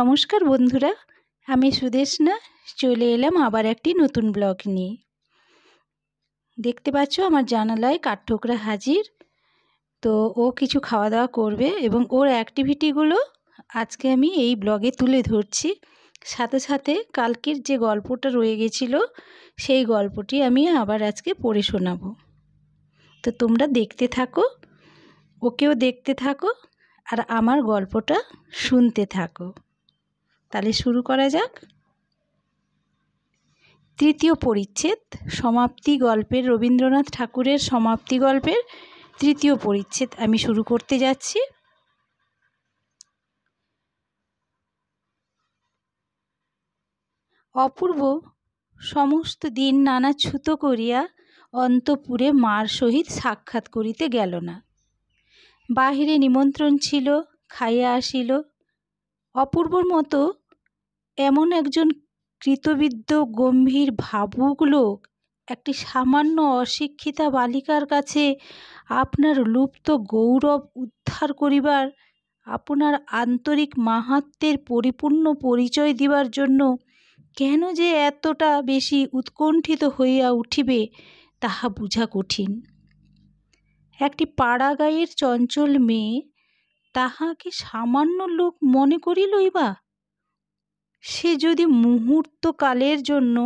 নমস্কার বন্ধুরা আমি সুদেশনা চলে এলাম আবার একটি নতুন ব্লগ নিয়ে দেখতে পাচ্ছ আমার জানালায় কাঠঠোকরা হাজির তো ও কিছু খাওয়া দাওয়া করবে এবং ওর অ্যাক্টিভিটিগুলো আজকে আমি এই ব্লগে তুলে ধরছি সাথে সাথে কালকের যে গল্পটা রয়ে গেছিল সেই গল্পটি আমি আবার আজকে পড়ে শোনাবো তো তোমরা দেখতে থাকো ওকেও দেখতে থাকো আর আমার গল্পটা শুনতে থাকো তাহলে শুরু করা যাক তৃতীয় পরিচ্ছেদ সমাপ্তি গল্পের রবীন্দ্রনাথ ঠাকুরের সমাপ্তি গল্পের তৃতীয় পরিচ্ছেদ আমি শুরু করতে যাচ্ছি অপূর্ব সমস্ত দিন নানা ছুতো করিয়া অন্তপুরে মার সহিত সাক্ষাৎ করিতে গেল না বাহিরে নিমন্ত্রণ ছিল খাইয়া আসিল অপূর্বর মতো এমন একজন কৃতবিদ্ধ গম্ভীর ভাবুক লোক একটি সামান্য অশিক্ষিতা বালিকার কাছে আপনার লুপ্ত গৌরব উদ্ধার করিবার আপনার আন্তরিক মাহাত্মের পরিপূর্ণ পরিচয় দিবার জন্য কেন যে এতটা বেশি উৎকণ্ঠিত হইয়া উঠিবে তাহা বুঝা কঠিন একটি পাড়াগাঁয়ের চঞ্চল মেয়ে তাহাকে সামান্য লোক মনে করি লইবা সে যদি মুহূর্তকালের জন্য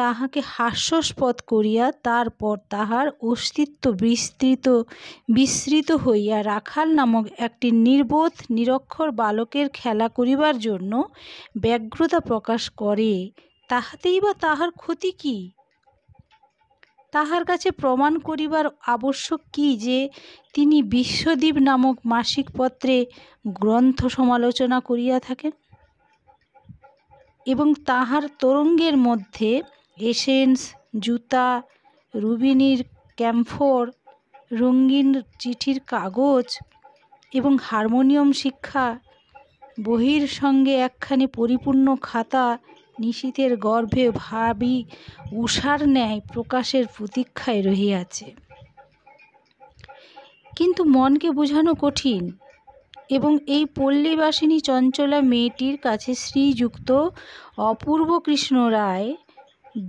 তাহাকে হাস্যস্পদ করিয়া তারপর তাহার অস্তিত্ব বিস্তৃত বিস্মৃত হইয়া রাখাল নামক একটি নির্বোধ নিরক্ষর বালকের খেলা করিবার জন্য ব্যগ্রতা প্রকাশ করে তাহাতেই বা তাহার ক্ষতি কী তাহার কাছে প্রমাণ করিবার আবশ্যক কি যে তিনি বিশ্বদ্বীপ নামক মাসিক পত্রে গ্রন্থ সমালোচনা করিয়া থাকেন এবং তাহার তরঙ্গের মধ্যে এসেন্স জুতা রুবিনির ক্যাম্ফোর রঙিন চিঠির কাগজ এবং হারমোনিয়াম শিক্ষা বহির সঙ্গে একখানি পরিপূর্ণ খাতা নিশীথের গর্ভে ভাবি উষার ন্যায় প্রকাশের প্রতীক্ষায় রহিয়াছে কিন্তু মনকে বোঝানো কঠিন এবং এই পল্লীবাসিনী চঞ্চলা মেয়েটির কাছে শ্রীযুক্ত অপূর্ব কৃষ্ণ রায়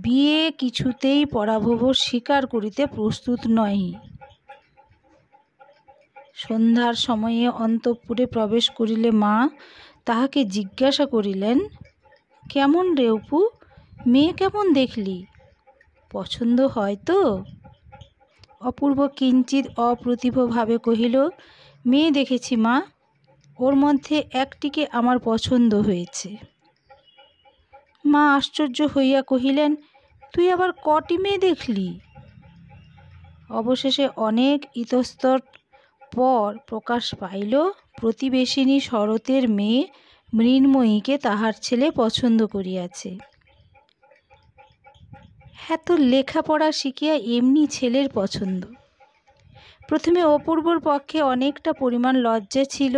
বিয়ে কিছুতেই পরাভব স্বীকার করিতে প্রস্তুত নয় সন্ধ্যার সময়ে অন্তঃপুরে প্রবেশ করিলে মা তাহাকে জিজ্ঞাসা করিলেন কেমন রেউপু মেয়ে কেমন দেখলি পছন্দ হয় তো অপূর্ব কিঞ্চিত অপ্রতিভভাবে কহিল মেয়ে দেখেছি মা ওর মধ্যে একটিকে আমার পছন্দ হয়েছে মা আশ্চর্য হইয়া কহিলেন তুই আবার কটি মেয়ে দেখলি অবশেষে অনেক ইতস্তর পর প্রকাশ পাইল প্রতিবেশিনী শরতের মেয়ে মৃন্ময়ীকে তাহার ছেলে পছন্দ করিয়াছে এত লেখাপড়া শিখিয়া এমনি ছেলের পছন্দ প্রথমে অপূর্বর পক্ষে অনেকটা পরিমাণ লজ্জা ছিল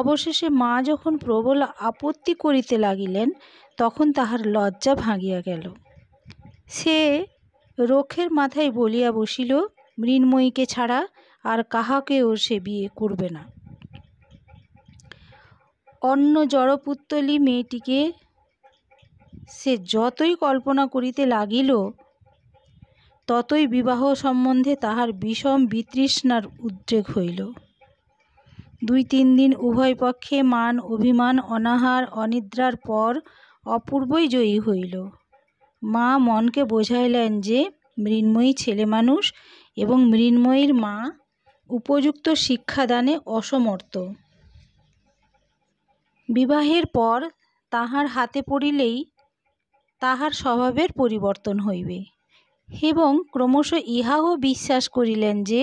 অবশেষে মা যখন প্রবল আপত্তি করিতে লাগিলেন তখন তাহার লজ্জা ভাঙিয়া গেল সে রক্ষের মাথায় বলিয়া বসিল মৃন্ময়ীকে ছাড়া আর কাহাকেও সে বিয়ে করবে না অন্য জড়পুত্তলি মেয়েটিকে সে যতই কল্পনা করিতে লাগিল ততই বিবাহ সম্বন্ধে তাহার বিষম বিতৃষ্ণার উদ্রেক হইল দুই তিন দিন উভয় পক্ষে মান অভিমান অনাহার অনিদ্রার পর অপূর্বই জয়ী হইল মা মনকে বোঝাইলেন যে মৃন্ময়ী ছেলে মানুষ এবং মৃন্ময়ীর মা উপযুক্ত শিক্ষাদানে অসমর্থ বিবাহের পর তাহার হাতে পড়িলেই তাহার স্বভাবের পরিবর্তন হইবে এবং ক্রমশ ইহাও বিশ্বাস করিলেন যে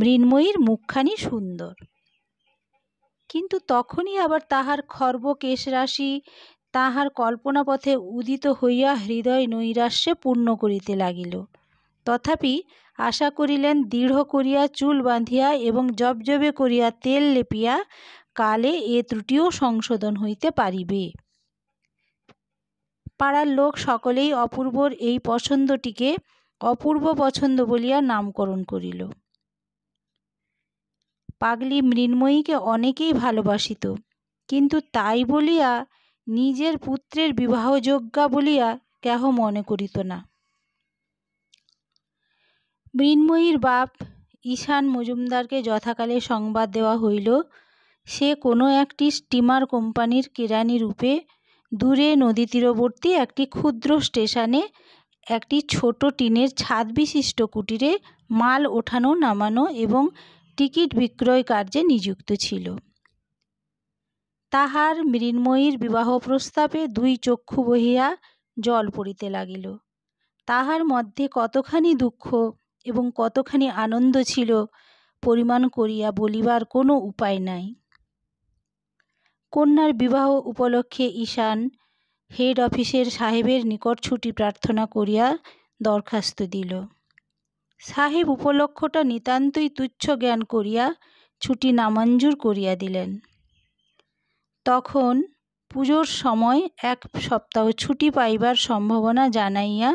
মৃন্ময়ীর মুখখানি সুন্দর কিন্তু তখনই আবার তাহার খর্ব কেশরাশি তাহার কল্পনাপথে উদিত হইয়া হৃদয় নৈরাশ্যে পূর্ণ করিতে লাগিল তথাপি আশা করিলেন দৃঢ় করিয়া চুল বাঁধিয়া এবং জবজবে করিয়া তেল লেপিয়া কালে এ ত্রুটিও সংশোধন হইতে পারিবে পাড়ার লোক সকলেই অপূর্বর এই পছন্দটিকে অপূর্ব পছন্দ বলিয়া নামকরণ করিল পাগলি মৃন্ময়ীকে অনেকেই ভালোবাসিত কিন্তু তাই বলিয়া নিজের পুত্রের বিবাহযোগ্যা বলিয়া কেহ মনে করিত না মৃন্ময়ীর বাপ ঈশান মজুমদারকে যথাকালে সংবাদ দেওয়া হইল সে কোনো একটি স্টিমার কোম্পানির কেরানি রূপে দূরে নদী তীরবর্তী একটি ক্ষুদ্র স্টেশনে একটি ছোট টিনের ছাদ বিশিষ্ট কুটিরে মাল ওঠানো নামানো এবং টিকিট বিক্রয় কার্যে নিযুক্ত ছিল তাহার মৃন্ময়ীর বিবাহ প্রস্তাবে দুই চক্ষু বহিয়া জল পড়িতে লাগিল তাহার মধ্যে কতখানি দুঃখ এবং কতখানি আনন্দ ছিল পরিমাণ করিয়া বলিবার কোনো উপায় নাই কন্যার বিবাহ উপলক্ষে ঈশান হেড অফিসের সাহেবের নিকট ছুটি প্রার্থনা করিয়া দরখাস্ত দিল সাহেব উপলক্ষটা নিতান্তই তুচ্ছ জ্ঞান করিয়া ছুটি নামঞ্জুর করিয়া দিলেন তখন পুজোর সময় এক সপ্তাহ ছুটি পাইবার সম্ভাবনা জানাইয়া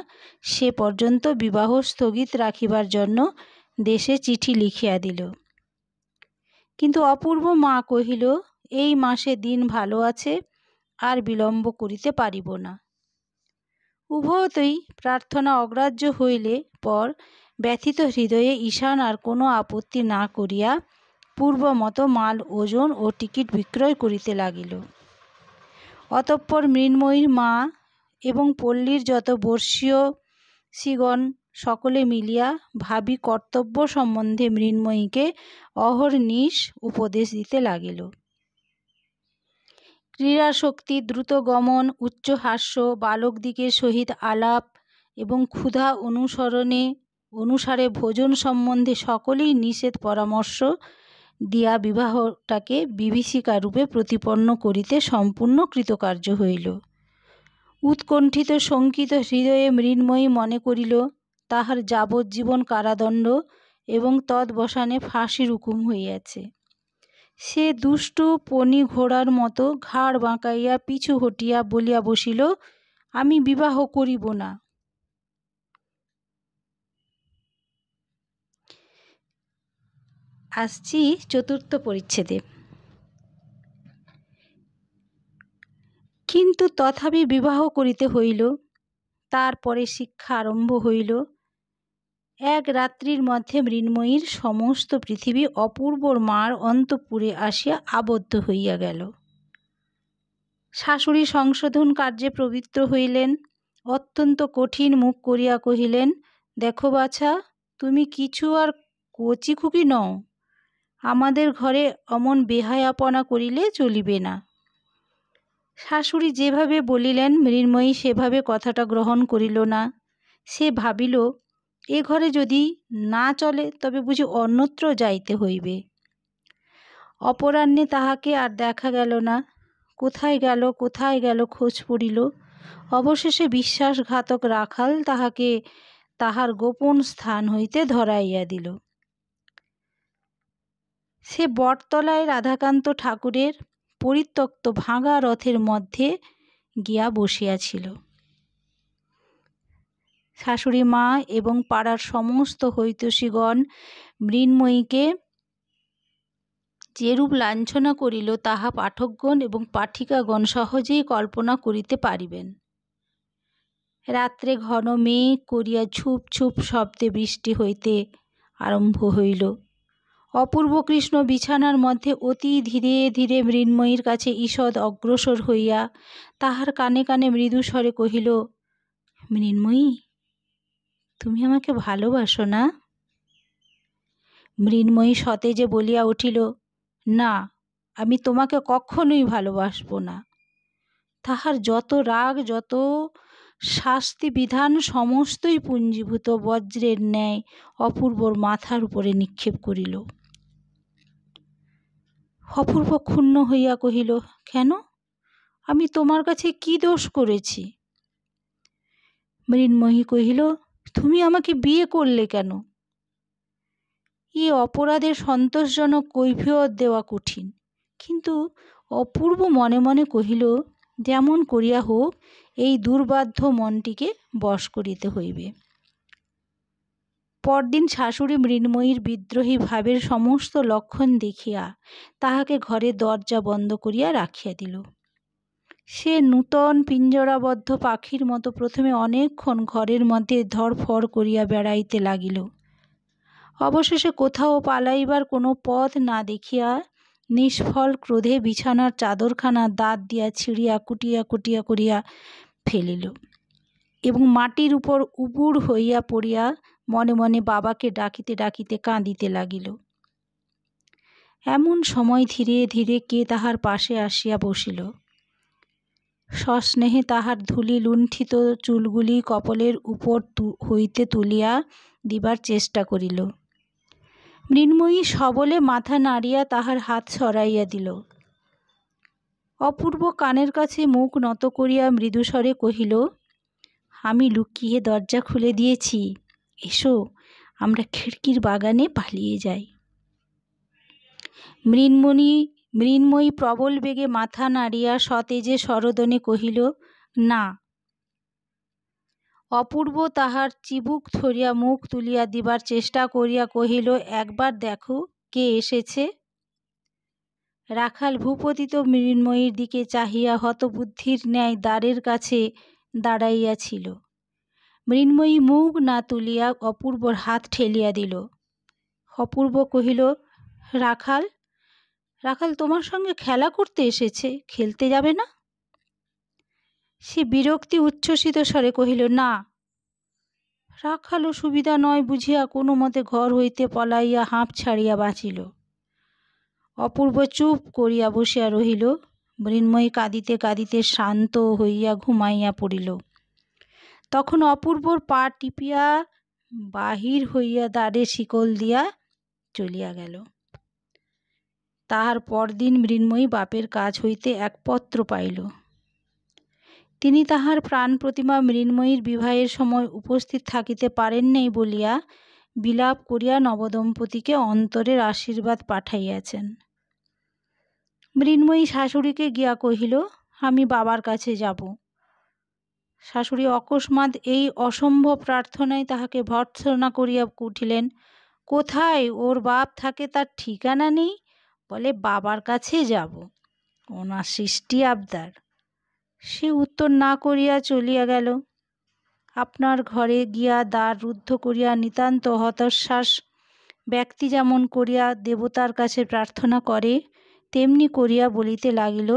সে পর্যন্ত বিবাহ স্থগিত রাখিবার জন্য দেশে চিঠি লিখিয়া দিল কিন্তু অপূর্ব মা কহিল এই মাসে দিন ভালো আছে আর বিলম্ব করিতে পারিব না উভয়তই প্রার্থনা অগ্রাহ্য হইলে পর ব্যথিত হৃদয়ে ঈশান আর কোনো আপত্তি না করিয়া পূর্বমতো মাল ওজন ও টিকিট বিক্রয় করিতে লাগিল অতঃপর মৃন্ময়ীর মা এবং পল্লীর যত বর্ষীয় সিগণ সকলে মিলিয়া ভাবি কর্তব্য সম্বন্ধে মৃন্ময়ীকে অহর্নিশ উপদেশ দিতে লাগিল ক্রীড়াশক্তি দ্রুতগমন উচ্চহাস্য বালকদিগের সহিত আলাপ এবং ক্ষুধা অনুসরণে অনুসারে ভোজন সম্বন্ধে সকলেই নিষেধ পরামর্শ দিয়া বিবাহটাকে বিভীষিকা রূপে প্রতিপন্ন করিতে সম্পূর্ণ কৃতকার্য হইল উৎকণ্ঠিত শঙ্কিত হৃদয়ে মৃন্ময়ী মনে করিল তাহার যাবজ্জীবন কারাদণ্ড এবং তদবসানে ফাঁসির হুকুম হইয়াছে সে দুষ্ট পনি ঘোড়ার মতো ঘাড় বাঁকাইয়া পিছু হটিয়া বলিয়া বসিল আমি বিবাহ করিব না আসছি চতুর্থ পরিচ্ছেদে কিন্তু তথাপি বিবাহ করিতে হইল তারপরে শিক্ষা আরম্ভ হইল এক রাত্রির মধ্যে মৃন্ময়ীর সমস্ত পৃথিবী অপূর্বর মার অন্তপুরে আসিয়া আবদ্ধ হইয়া গেল শাশুড়ি সংশোধন কার্যে প্রবৃত্ত হইলেন অত্যন্ত কঠিন মুখ করিয়া কহিলেন দেখো বাছা তুমি কিছু আর কচিখুকি নও আমাদের ঘরে অমন বেহায়াপনা করিলে চলিবে না শাশুড়ি যেভাবে বলিলেন মৃন্ময়ী সেভাবে কথাটা গ্রহণ করিল না সে ভাবিল এ ঘরে যদি না চলে তবে বুঝি অন্যত্র যাইতে হইবে অপরাহ্নে তাহাকে আর দেখা গেল না কোথায় গেল কোথায় গেল খোঁজ পড়িল অবশেষে বিশ্বাসঘাতক রাখাল তাহাকে তাহার গোপন স্থান হইতে ধরাইয়া দিল সে বটতলায় রাধাকান্ত ঠাকুরের পরিত্যক্ত ভাঙা রথের মধ্যে গিয়া বসিয়াছিল শাশুড়ি মা এবং পাড়ার সমস্ত হৈতষীগণ মৃন্ময়ীকে যেরূপ লাঞ্ছনা করিল তাহা পাঠকগণ এবং পাঠিকাগণ সহজেই কল্পনা করিতে পারিবেন রাত্রে ঘন মেঘ করিয়া ছুপ ছুপ শব্দে বৃষ্টি হইতে আরম্ভ হইল অপূর্ব কৃষ্ণ বিছানার মধ্যে অতি ধীরে ধীরে মৃন্ময়ীর কাছে ঈষৎ অগ্রসর হইয়া তাহার কানে কানে মৃদুস্বরে কহিল মৃন্ময়ী তুমি আমাকে ভালোবাসো না মৃন্ময়ী সতেজে বলিয়া উঠিল না আমি তোমাকে কখনোই ভালোবাসব না তাহার যত রাগ যত শাস্তি বিধান সমস্তই পুঞ্জীভূত বজ্রের ন্যায় অপূর্বর মাথার উপরে নিক্ষেপ করিল অপূর্ব ক্ষুণ্ণ হইয়া কহিল কেন আমি তোমার কাছে কি দোষ করেছি মৃন্ময়ী কহিল তুমি আমাকে বিয়ে করলে কেন এ অপরাধের সন্তোষজনক কৈফিয়ত দেওয়া কঠিন কিন্তু অপূর্ব মনে মনে কহিল যেমন করিয়া হোক এই দুর্বাধ্য মনটিকে বশ করিতে হইবে পরদিন শাশুড়ি মৃন্ময়ীর বিদ্রোহী ভাবের সমস্ত লক্ষণ দেখিয়া তাহাকে ঘরে দরজা বন্ধ করিয়া রাখিয়া দিল সে নূতন পিঞ্জরাবদ্ধ পাখির মতো প্রথমে অনেকক্ষণ ঘরের মধ্যে ধরফর করিয়া বেড়াইতে লাগিল অবশেষে কোথাও পালাইবার কোনো পথ না দেখিয়া নিষ্ফল ক্রোধে বিছানার চাদরখানা দাঁত দিয়া ছিঁড়িয়া কুটিয়া কুটিয়া করিয়া ফেলিল এবং মাটির উপর উবুড় হইয়া পড়িয়া মনে মনে বাবাকে ডাকিতে ডাকিতে কাঁদিতে লাগিল এমন সময় ধীরে ধীরে কে তাহার পাশে আসিয়া বসিল সস্নেহে তাহার ধূলি লুণ্ঠিত চুলগুলি কপলের উপর হইতে তুলিয়া দিবার চেষ্টা করিল মৃন্ময়ী সবলে মাথা নাড়িয়া তাহার হাত সরাইয়া দিল অপূর্ব কানের কাছে মুখ নত করিয়া মৃদুস্বরে কহিল আমি লুকিয়ে দরজা খুলে দিয়েছি এসো আমরা খিড়কির বাগানে পালিয়ে যাই মৃন্ময়ী মৃন্ময়ী প্রবল বেগে মাথা নাড়িয়া সতেজে সরোদনে কহিল না অপূর্ব তাহার চিবুক ধরিয়া মুখ তুলিয়া দিবার চেষ্টা করিয়া কহিল একবার দেখো কে এসেছে রাখাল ভূপতিত মৃন্ময়ীর দিকে চাহিয়া হতবুদ্ধির ন্যায় দ্বারের কাছে দাঁড়াইয়াছিল মৃন্ময়ী মুখ না তুলিয়া অপূর্বর হাত ঠেলিয়া দিল অপূর্ব কহিল রাখাল রাখাল তোমার সঙ্গে খেলা করতে এসেছে খেলতে যাবে না সে বিরক্তি উচ্ছ্বসিত স্বরে কহিল না রাখালও সুবিধা নয় বুঝিয়া কোনো মতে ঘর হইতে পলাইয়া হাঁপ ছাড়িয়া বাঁচিল অপূর্ব চুপ করিয়া বসিয়া রহিল মৃন্ময়ী কাঁদিতে কাঁদিতে শান্ত হইয়া ঘুমাইয়া পড়িল তখন অপূর্বর পা টিপিয়া বাহির হইয়া দাঁড়ে শিকল দিয়া চলিয়া গেল তাহার পরদিন মৃন্ময়ী বাপের কাছ হইতে এক পত্র পাইল তিনি তাহার প্রাণ প্রতিমা মৃন্ময়ীর বিবাহের সময় উপস্থিত থাকিতে পারেন নাই বলিয়া বিলাপ করিয়া নবদম্পতিকে অন্তরের আশীর্বাদ পাঠাইয়াছেন মৃন্ময়ী শাশুড়িকে গিয়া কহিল আমি বাবার কাছে যাব শাশুড়ি অকস্মাৎ এই অসম্ভব প্রার্থনায় তাহাকে ভর্ৎসনা করিয়া উঠিলেন কোথায় ওর বাপ থাকে তার ঠিকানা নেই বলে বাবার কাছে যাব ওনার সৃষ্টি আবদার সে উত্তর না করিয়া চলিয়া গেল আপনার ঘরে গিয়া দ্বার রুদ্ধ করিয়া নিতান্ত হতশ্বাস ব্যক্তি যেমন করিয়া দেবতার কাছে প্রার্থনা করে তেমনি করিয়া বলিতে লাগিল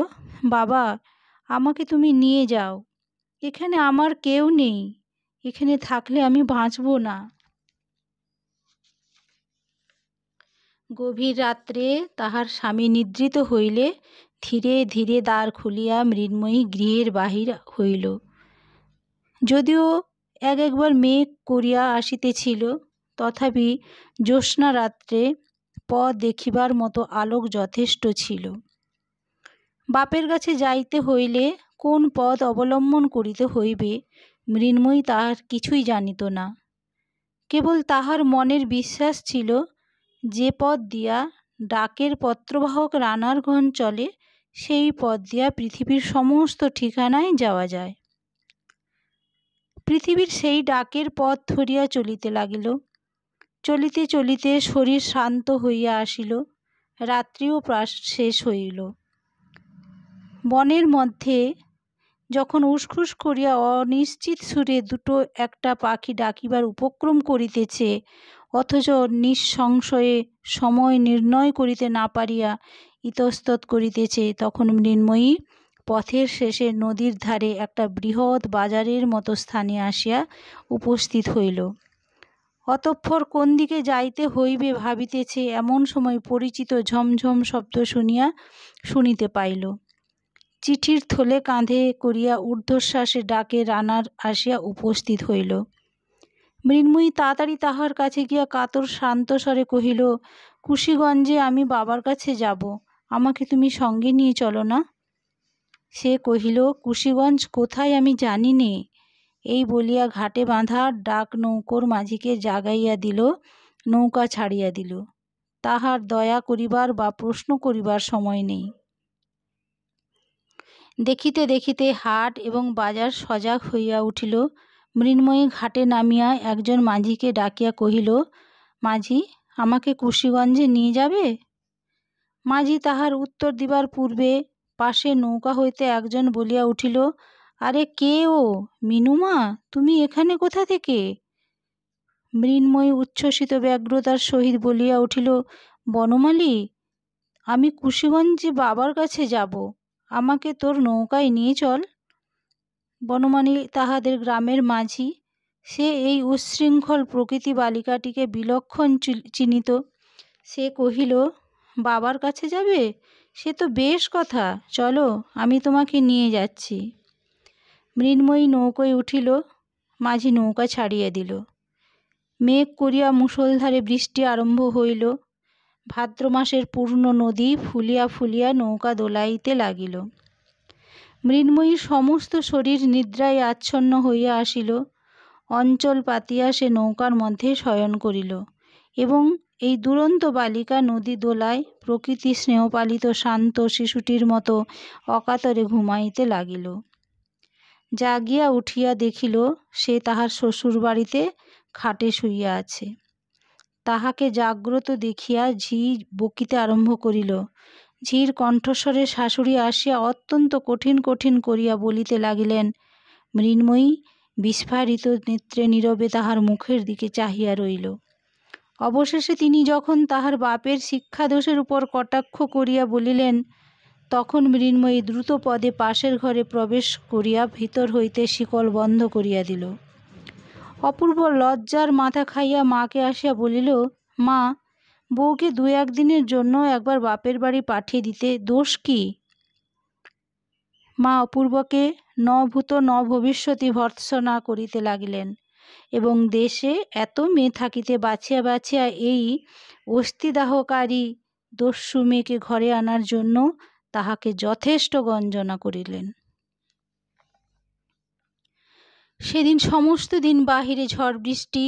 বাবা আমাকে তুমি নিয়ে যাও এখানে আমার কেউ নেই এখানে থাকলে আমি বাঁচব না গভীর রাত্রে তাহার স্বামী নিদ্রিত হইলে ধীরে ধীরে দ্বার খুলিয়া মৃন্ময়ী গৃহের বাহির হইল যদিও এক একবার মেঘ করিয়া আসিতেছিল তথাপি জ্যোৎস্না রাত্রে পথ দেখিবার মতো আলোক যথেষ্ট ছিল বাপের কাছে যাইতে হইলে কোন পথ অবলম্বন করিতে হইবে মৃন্ময়ী তাহার কিছুই জানিত না কেবল তাহার মনের বিশ্বাস ছিল যে পথ দিয়া ডাকের পত্রবাহক রানার ঘন চলে সেই পথ দিয়া পৃথিবীর সমস্ত ঠিকানায় যাওয়া যায় পৃথিবীর সেই ডাকের পথ ধরিয়া চলিতে লাগিল চলিতে চলিতে শরীর শান্ত হইয়া আসিল রাত্রিও প্রাস শেষ হইল বনের মধ্যে যখন উসখুস করিয়া অনিশ্চিত সুরে দুটো একটা পাখি ডাকিবার উপক্রম করিতেছে অথচ নিঃসংশয়ে সময় নির্ণয় করিতে না পারিয়া ইতস্তত করিতেছে তখন মৃন্ময়ী পথের শেষে নদীর ধারে একটা বৃহৎ বাজারের মতো স্থানে আসিয়া উপস্থিত হইল অতঃপর কোন দিকে যাইতে হইবে ভাবিতেছে এমন সময় পরিচিত ঝমঝম শব্দ শুনিয়া শুনিতে পাইল চিঠির থলে কাঁধে করিয়া ঊর্ধ্বশ্বাসে ডাকে রানার আসিয়া উপস্থিত হইল মৃন্ময়ী তাড়াতাড়ি তাহার কাছে গিয়া কাতর শান্ত স্বরে কহিল কুশিগঞ্জে আমি বাবার কাছে যাব আমাকে তুমি সঙ্গে নিয়ে চলো না সে কহিল কুশিগঞ্জ কোথায় আমি জানি নে এই বলিয়া ঘাটে বাঁধা ডাক নৌকোর মাঝিকে জাগাইয়া দিল নৌকা ছাড়িয়া দিল তাহার দয়া করিবার বা প্রশ্ন করিবার সময় নেই দেখিতে দেখিতে হাট এবং বাজার সজাগ হইয়া উঠিল মৃন্ময়ী ঘাটে নামিয়া একজন মাঝিকে ডাকিয়া কহিল মাঝি আমাকে কুশিগঞ্জে নিয়ে যাবে মাঝি তাহার উত্তর দিবার পূর্বে পাশে নৌকা হইতে একজন বলিয়া উঠিল আরে কে ও মিনুমা তুমি এখানে কোথা থেকে মৃন্ময়ী উচ্ছ্বসিত ব্যগ্রতার সহিত বলিয়া উঠিল বনমালী আমি কুশিগঞ্জে বাবার কাছে যাব আমাকে তোর নৌকায় নিয়ে চল বনমানি তাহাদের গ্রামের মাঝি সে এই উচ্ছৃঙ্খল প্রকৃতি বালিকাটিকে বিলক্ষণ চিনিত সে কহিল বাবার কাছে যাবে সে তো বেশ কথা চলো আমি তোমাকে নিয়ে যাচ্ছি মৃন্ময়ী নৌকোয় উঠিল মাঝি নৌকা ছাড়িয়ে দিল মেঘ করিয়া মুষলধারে বৃষ্টি আরম্ভ হইল ভাদ্র মাসের পূর্ণ নদী ফুলিয়া ফুলিয়া নৌকা দোলাইতে লাগিল মৃন্ময়ীর সমস্ত শরীর নিদ্রায় আচ্ছন্ন হইয়া আসিল অঞ্চল পাতিয়া সে নৌকার মধ্যে শয়ন করিল এবং এই দুরন্ত বালিকা নদী দোলায় প্রকৃতি স্নেহপালিত শান্ত শিশুটির মতো অকাতরে ঘুমাইতে লাগিল জাগিয়া উঠিয়া দেখিল সে তাহার শ্বশুর বাড়িতে খাটে শুইয়া আছে তাহাকে জাগ্রত দেখিয়া ঝি বকিতে আরম্ভ করিল ঝির কণ্ঠস্বরে শাশুড়ি আসিয়া অত্যন্ত কঠিন কঠিন করিয়া বলিতে লাগিলেন মৃন্ময়ী বিস্ফারিত নেত্রে নীরবে তাহার মুখের দিকে চাহিয়া রইল অবশেষে তিনি যখন তাহার বাপের শিক্ষাদোষের উপর কটাক্ষ করিয়া বলিলেন তখন মৃন্ময়ী দ্রুত পদে পাশের ঘরে প্রবেশ করিয়া ভিতর হইতে শিকল বন্ধ করিয়া দিল অপূর্ব লজ্জার মাথা খাইয়া মাকে আসিয়া বলিল মা বউকে দু একদিনের জন্য একবার বাপের বাড়ি পাঠিয়ে দিতে দোষ কি মা অপূর্বকে নভূত নভবিষ্যতি ভর্ৎসনা করিতে লাগিলেন এবং দেশে এত মেয়ে থাকিতে বাছিয়া বাছিয়া এই অস্থিদাহকারী দস্যু মেয়েকে ঘরে আনার জন্য তাহাকে যথেষ্ট গঞ্জনা করিলেন সেদিন সমস্ত দিন বাহিরে ঝড় বৃষ্টি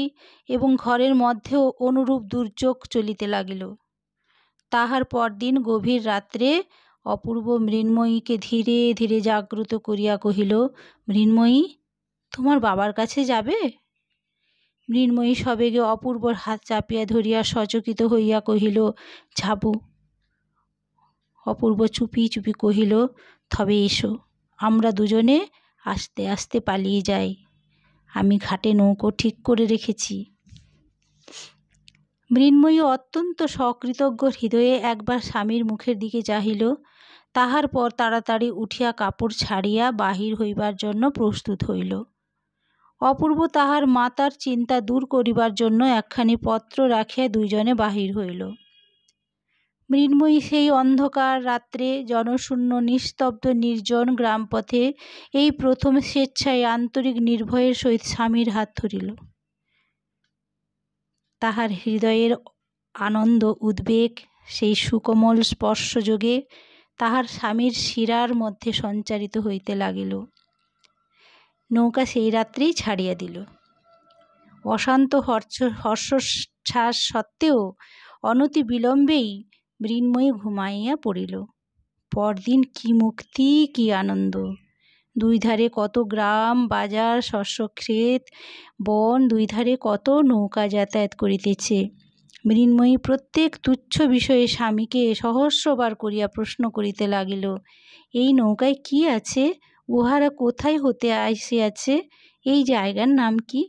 এবং ঘরের মধ্যেও অনুরূপ দুর্যোগ চলিতে লাগিল তাহার পরদিন গভীর রাত্রে অপূর্ব মৃন্ময়ীকে ধীরে ধীরে জাগ্রত করিয়া কহিল মৃন্ময়ী তোমার বাবার কাছে যাবে মৃন্ময়ী সবেগে অপূর্বর হাত চাপিয়া ধরিয়া সচকিত হইয়া কহিল যাব অপূর্ব চুপি চুপি কহিল তবে এসো আমরা দুজনে আস্তে আস্তে পালিয়ে যায় আমি ঘাটে নৌকো ঠিক করে রেখেছি মৃন্ময়ী অত্যন্ত সকৃতজ্ঞ হৃদয়ে একবার স্বামীর মুখের দিকে চাহিল তাহার পর তাড়াতাড়ি উঠিয়া কাপড় ছাড়িয়া বাহির হইবার জন্য প্রস্তুত হইল অপূর্ব তাহার মাতার চিন্তা দূর করিবার জন্য একখানি পত্র রাখিয়া দুইজনে বাহির হইল মৃন্ময়ী সেই অন্ধকার রাত্রে জনশূন্য নিস্তব্ধ নির্জন গ্রামপথে এই প্রথম স্বেচ্ছায় আন্তরিক নির্ভয়ের সহিত স্বামীর হাত ধরিল তাহার হৃদয়ের আনন্দ উদ্বেগ সেই সুকোমল স্পর্শযোগে তাহার স্বামীর শিরার মধ্যে সঞ্চারিত হইতে লাগিল নৌকা সেই রাত্রেই ছাড়িয়া দিল অশান্ত হর্ষ হর্ষশ্বাস সত্ত্বেও অনতি বিলম্বেই মৃন্ময়ী ঘুমাইয়া পড়িল পরদিন কি মুক্তি কি আনন্দ দুই ধারে কত গ্রাম বাজার শস্যক্ষেত বন দুই ধারে কত নৌকা যাতায়াত করিতেছে মৃন্ময়ী প্রত্যেক তুচ্ছ বিষয়ে স্বামীকে সহস্রবার করিয়া প্রশ্ন করিতে লাগিল এই নৌকায় কি আছে উহারা কোথায় হতে আসিয়াছে এই জায়গার নাম কি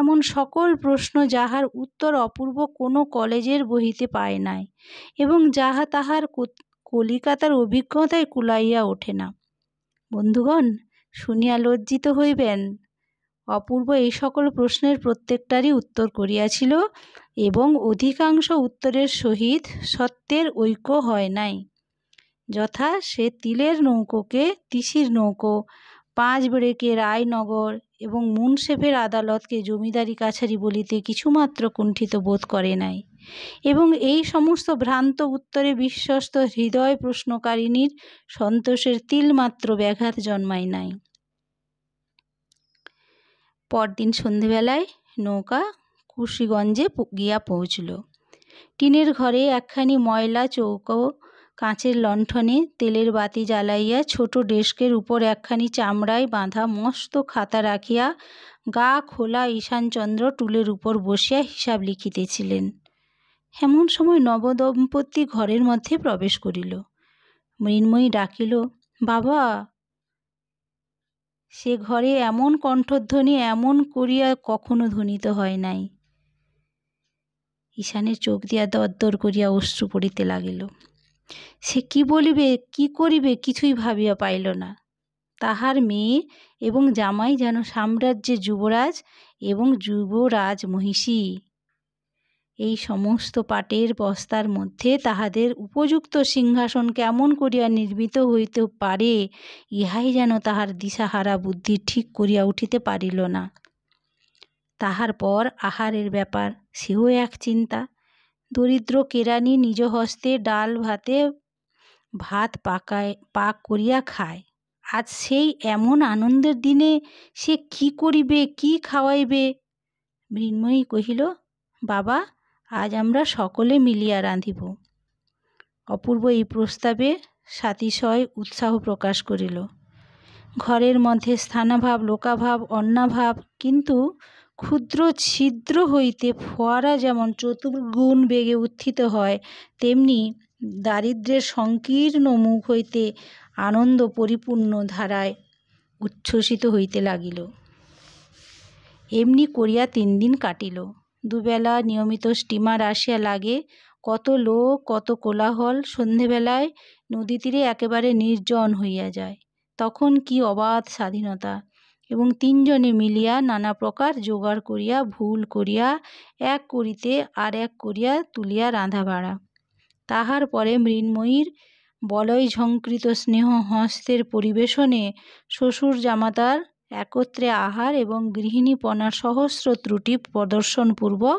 এমন সকল প্রশ্ন যাহার উত্তর অপূর্ব কোনো কলেজের বহিতে পায় নাই এবং যাহা তাহার কলিকাতার অভিজ্ঞতায় কুলাইয়া ওঠে না বন্ধুগণ শুনিয়া লজ্জিত হইবেন অপূর্ব এই সকল প্রশ্নের প্রত্যেকটারই উত্তর করিয়াছিল এবং অধিকাংশ উত্তরের সহিত সত্যের ঐক্য হয় নাই যথা সে তিলের নৌকোকে তিসির নৌকো পাঁচ ব্রেকে রায়নগর এবং মুন্সেফের আদালতকে জমিদারি কাছারি বলিতে কিছুমাত্র কুণ্ঠিত বোধ করে নাই এবং এই সমস্ত ভ্রান্ত উত্তরে বিশ্বস্ত হৃদয় প্রশ্নকারিণীর সন্তোষের তিলমাত্র ব্যাঘাত জন্মায় নাই পরদিন সন্ধেবেলায় নৌকা কুশিগঞ্জে গিয়া পৌঁছল টিনের ঘরে একখানি ময়লা চৌকো কাঁচের লণ্ঠনে তেলের বাতি জ্বালাইয়া ছোট ডেস্কের উপর একখানি চামড়ায় বাঁধা মস্ত খাতা রাখিয়া গা খোলা ঈশানচন্দ্র টুলের উপর বসিয়া হিসাব লিখিতেছিলেন এমন সময় নবদম্পতি ঘরের মধ্যে প্রবেশ করিল মৃন্ময়ী ডাকিল বাবা সে ঘরে এমন কণ্ঠধ্বনি এমন করিয়া কখনো ধ্বনিত হয় নাই ঈশানের চোখ দিয়া দরদর করিয়া অশ্রু পড়িতে লাগিল সে কি বলিবে কি করিবে কিছুই ভাবিয়া পাইল না তাহার মেয়ে এবং জামাই যেন সাম্রাজ্যে যুবরাজ এবং যুবরাজ মহিষী এই সমস্ত পাটের বস্তার মধ্যে তাহাদের উপযুক্ত সিংহাসন কেমন করিয়া নির্মিত হইতে পারে ইহাই যেন তাহার দিশাহারা বুদ্ধি ঠিক করিয়া উঠিতে পারিল না তাহার পর আহারের ব্যাপার সেও এক চিন্তা দরিদ্র কেরানি নিজ হস্তে ডাল ভাতে ভাত পাকায় পাক করিয়া খায় আজ সেই এমন আনন্দের দিনে সে কি করিবে কি খাওয়াইবে মৃন্ময়ী কহিল বাবা আজ আমরা সকলে মিলিয়া রাঁধিব অপূর্ব এই প্রস্তাবে সাতিশয় উৎসাহ প্রকাশ করিল ঘরের মধ্যে স্থানাভাব লোকাভাব অন্নাভাব কিন্তু ক্ষুদ্র ছিদ্র হইতে ফোয়ারা যেমন চতুর্গুণ বেগে উত্থিত হয় তেমনি দারিদ্র্যের সংকীর্ণ মুখ হইতে আনন্দ পরিপূর্ণ ধারায় উচ্ছ্বসিত হইতে লাগিল এমনি করিয়া তিন দিন কাটিল দুবেলা নিয়মিত স্টিমার আসিয়া লাগে কত লোক কত কোলাহল সন্ধেবেলায় নদী তীরে একেবারে নির্জন হইয়া যায় তখন কি অবাধ স্বাধীনতা এবং তিনজনে মিলিয়া নানা প্রকার জোগাড় করিয়া ভুল করিয়া এক করিতে আর এক করিয়া তুলিয়া রাঁধা বাড়া তাহার পরে মৃন্ময়ীর বলয়ঝঙ্কৃত স্নেহ হস্তের পরিবেশনে শ্বশুর জামাতার একত্রে আহার এবং গৃহিণীপনার সহস্র ত্রুটি প্রদর্শনপূর্বক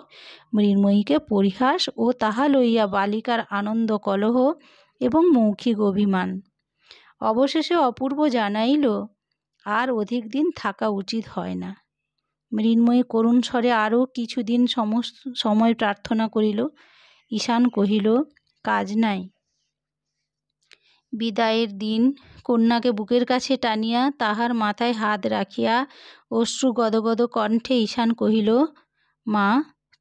মৃন্ময়ীকে পরিহাস ও তাহা লইয়া বালিকার আনন্দ কলহ এবং মৌখিক অভিমান অবশেষে অপূর্ব জানাইল আর অধিক দিন থাকা উচিত হয় না মৃন্ময়ী করুণ স্বরে আরও কিছুদিন সমস্ত সময় প্রার্থনা করিল ঈশান কহিল কাজ নাই বিদায়ের দিন কন্যাকে বুকের কাছে টানিয়া তাহার মাথায় হাত রাখিয়া অশ্রু গদগদ কণ্ঠে ঈশান কহিল মা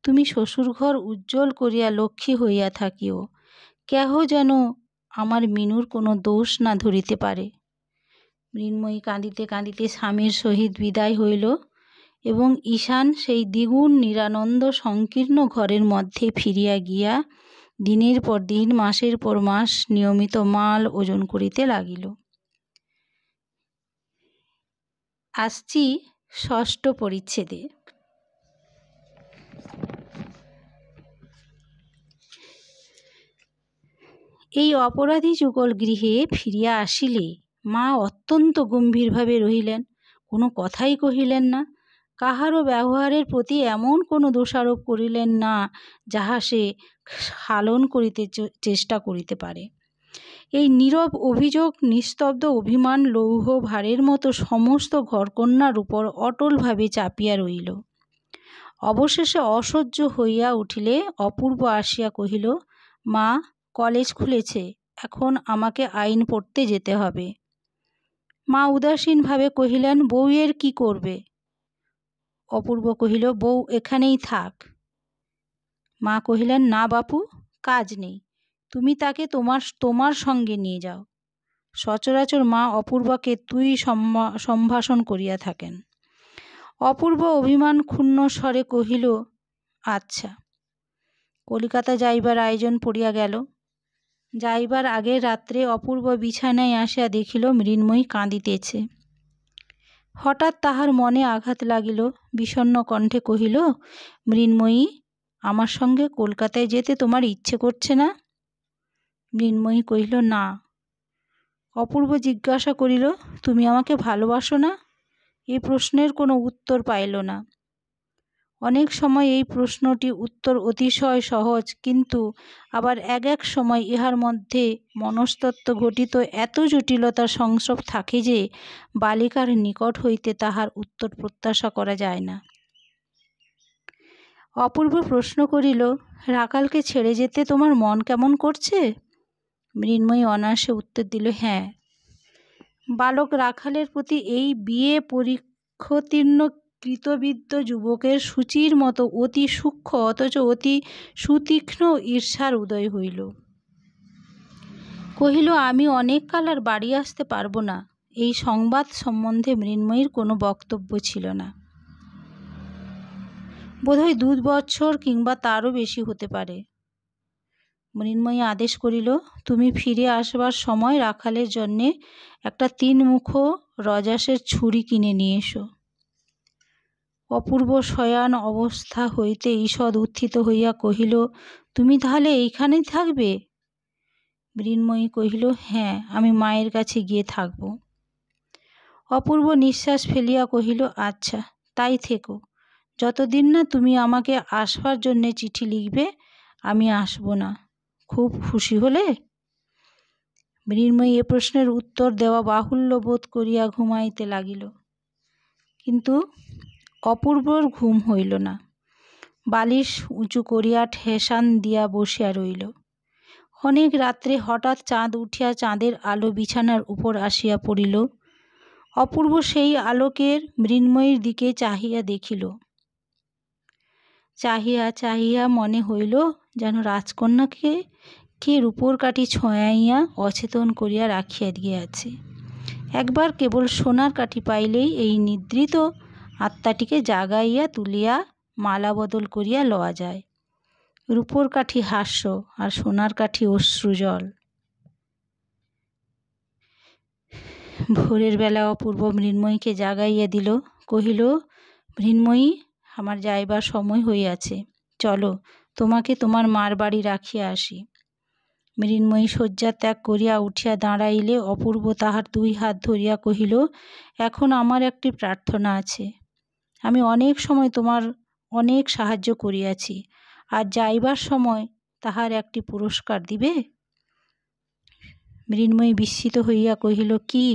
তুমি শ্বশুরঘর উজ্জ্বল করিয়া লক্ষ্মী হইয়া থাকিও কেহ যেন আমার মিনুর কোনো দোষ না ধরিতে পারে মৃন্ময়ী কাঁদিতে কাঁদিতে স্বামীর সহিত বিদায় হইল এবং ঈশান সেই দ্বিগুণ নিরানন্দ সংকীর্ণ ঘরের মধ্যে ফিরিয়া গিয়া দিনের পর দিন মাসের পর মাস নিয়মিত মাল ওজন করিতে লাগিল আসছি ষষ্ঠ পরিচ্ছেদে এই অপরাধী যুগল গৃহে ফিরিয়া আসিলে মা অত্যন্ত গম্ভীরভাবে রহিলেন কোনো কথাই কহিলেন না কাহারও ব্যবহারের প্রতি এমন কোনো দোষারোপ করিলেন না যাহা সে হালন করিতে চেষ্টা করিতে পারে এই নীরব অভিযোগ নিস্তব্ধ অভিমান লৌহ ভারের মতো সমস্ত ঘরকন্যার উপর অটলভাবে চাপিয়া রহিল অবশেষে অসহ্য হইয়া উঠিলে অপূর্ব আসিয়া কহিল মা কলেজ খুলেছে এখন আমাকে আইন পড়তে যেতে হবে মা উদাসীনভাবে কহিলেন বউয়ের কি করবে অপূর্ব কহিল বউ এখানেই থাক মা কহিলেন না বাপু কাজ নেই তুমি তাকে তোমার তোমার সঙ্গে নিয়ে যাও সচরাচর মা অপূর্বকে তুই সম্ভাষণ করিয়া থাকেন অপূর্ব অভিমান ক্ষুণ্ণ স্বরে কহিল আচ্ছা কলিকাতা যাইবার আয়োজন পড়িয়া গেল যাইবার আগের রাত্রে অপূর্ব বিছানায় আসিয়া দেখিল মৃন্ময়ী কাঁদিতেছে হঠাৎ তাহার মনে আঘাত লাগিল বিষণ্ন কণ্ঠে কহিল মৃন্ময়ী আমার সঙ্গে কলকাতায় যেতে তোমার ইচ্ছে করছে না মৃন্ময়ী কহিল না অপূর্ব জিজ্ঞাসা করিল তুমি আমাকে ভালোবাসো না এ প্রশ্নের কোনো উত্তর পাইল না অনেক সময় এই প্রশ্নটি উত্তর অতিশয় সহজ কিন্তু আবার এক এক সময় ইহার মধ্যে মনস্তত্ত্ব ঘটিত এত জটিলতার সংস্রব থাকে যে বালিকার নিকট হইতে তাহার উত্তর প্রত্যাশা করা যায় না অপূর্ব প্রশ্ন করিল রাকালকে ছেড়ে যেতে তোমার মন কেমন করছে মৃন্ময়ী অনায়াসে উত্তর দিল হ্যাঁ বালক রাখালের প্রতি এই বিয়ে পরীক্ষতীর্ণ কৃতবিদ্য যুবকের সূচির মতো অতি সূক্ষ্ম অথচ অতি সুতীক্ষ্ণ ঈর্ষার উদয় হইল কহিল আমি অনেককাল আর বাড়ি আসতে পারবো না এই সংবাদ সম্বন্ধে মৃন্ময়ীর কোনো বক্তব্য ছিল না বোধহয় দু বছর কিংবা তারও বেশি হতে পারে মৃন্ময়ী আদেশ করিল তুমি ফিরে আসবার সময় রাখালের জন্যে একটা তিন মুখো রজাসের ছুরি কিনে নিয়ে এসো অপূর্ব শয়ান অবস্থা হইতে ঈষৎ উত্থিত হইয়া কহিল তুমি তাহলে এইখানেই থাকবে মৃন্ময়ী কহিল হ্যাঁ আমি মায়ের কাছে গিয়ে থাকব অপূর্ব নিঃশ্বাস ফেলিয়া কহিল আচ্ছা তাই থেকো যতদিন না তুমি আমাকে আসবার জন্যে চিঠি লিখবে আমি আসব না খুব খুশি হলে মৃন্ময়ী এ প্রশ্নের উত্তর দেওয়া বাহুল্য বোধ করিয়া ঘুমাইতে লাগিল কিন্তু অপূর্বর ঘুম হইল না বালিশ উঁচু করিয়া ঠেসান দিয়া বসিয়া রইল অনেক রাত্রে হঠাৎ চাঁদ উঠিয়া চাঁদের আলো বিছানার উপর আসিয়া পড়িল অপূর্ব সেই আলোকের মৃন্ময়ীর দিকে চাহিয়া দেখিল চাহিয়া চাহিয়া মনে হইল যেন রাজকন্যাকে কে রূপোর কাটি ছোঁয়াইয়া অচেতন করিয়া রাখিয়া দিয়াছে একবার কেবল সোনার কাঠি পাইলেই এই নিদ্রিত আত্মাটিকে জাগাইয়া তুলিয়া মালা বদল করিয়া লওয়া যায় রূপোর কাঠি হাস্য আর সোনার কাঠি অশ্রুজল ভোরের বেলা অপূর্ব মৃন্ময়ীকে জাগাইয়া দিল কহিল মৃন্ময়ী আমার যাইবার সময় হইয়াছে চলো তোমাকে তোমার মার বাড়ি রাখিয়া আসি মৃন্ময়ী শয্যা ত্যাগ করিয়া উঠিয়া দাঁড়াইলে অপূর্ব তাহার দুই হাত ধরিয়া কহিল এখন আমার একটি প্রার্থনা আছে আমি অনেক সময় তোমার অনেক সাহায্য করিয়াছি আর যাইবার সময় তাহার একটি পুরস্কার দিবে মৃন্ময়ী বিস্মিত হইয়া কহিল কি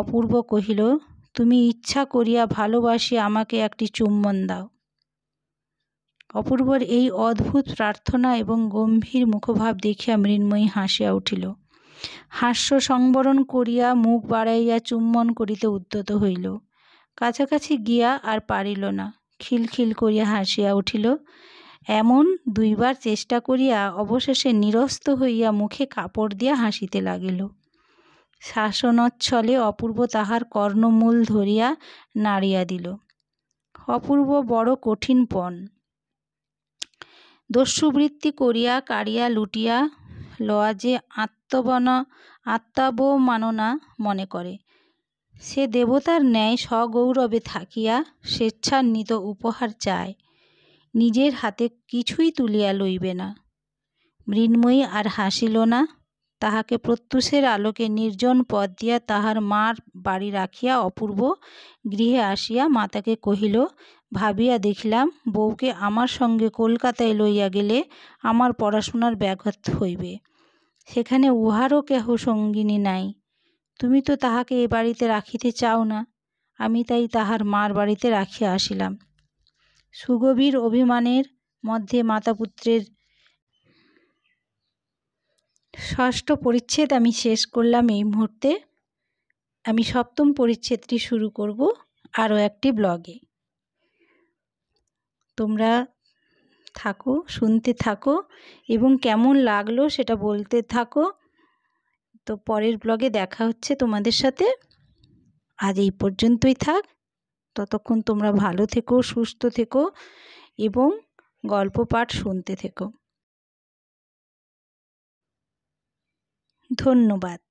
অপূর্ব কহিল তুমি ইচ্ছা করিয়া ভালোবাসি আমাকে একটি চুম্বন দাও অপূর্বর এই অদ্ভুত প্রার্থনা এবং গম্ভীর মুখভাব দেখিয়া মৃন্ময়ী হাসিয়া উঠিল হাস্য সংবরণ করিয়া মুখ বাড়াইয়া চুম্বন করিতে উদ্যত হইল কাছাকাছি গিয়া আর পারিল না খিলখিল করিয়া হাসিয়া উঠিল এমন দুইবার চেষ্টা করিয়া অবশেষে নিরস্ত হইয়া মুখে কাপড় দিয়া হাসিতে লাগিল শাসনচ্ছলে অপূর্ব তাহার কর্ণমূল ধরিয়া নাড়িয়া দিল অপূর্ব বড় কঠিন পণ দস্যুবৃত্তি করিয়া কাড়িয়া লুটিয়া লওয়া যে আত্মবনা আত্মাবমাননা মনে করে সে দেবতার ন্যায় সগৌরবে থাকিয়া স্বেচ্ছান্বিত উপহার চায় নিজের হাতে কিছুই তুলিয়া লইবে না মৃন্ময়ী আর হাসিল না তাহাকে প্রত্যুষের আলোকে নির্জন পথ দিয়া তাহার মার বাড়ি রাখিয়া অপূর্ব গৃহে আসিয়া মাতাকে কহিল ভাবিয়া দেখিলাম বউকে আমার সঙ্গে কলকাতায় লইয়া গেলে আমার পড়াশোনার ব্যাঘাত হইবে সেখানে উহারও কেহ সঙ্গিনী নাই তুমি তো তাহাকে এ বাড়িতে রাখিতে চাও না আমি তাই তাহার মার বাড়িতে রাখিয়া আসিলাম সুগভীর অভিমানের মধ্যে মাতাপুত্রের ষষ্ঠ পরিচ্ছেদ আমি শেষ করলাম এই মুহূর্তে আমি সপ্তম পরিচ্ছেদটি শুরু করব আরও একটি ব্লগে তোমরা থাকো শুনতে থাকো এবং কেমন লাগলো সেটা বলতে থাকো তো পরের ব্লগে দেখা হচ্ছে তোমাদের সাথে আজ এই পর্যন্তই থাক ততক্ষণ তোমরা ভালো থেকো সুস্থ থেকো এবং গল্প পাঠ শুনতে থেকো ধন্যবাদ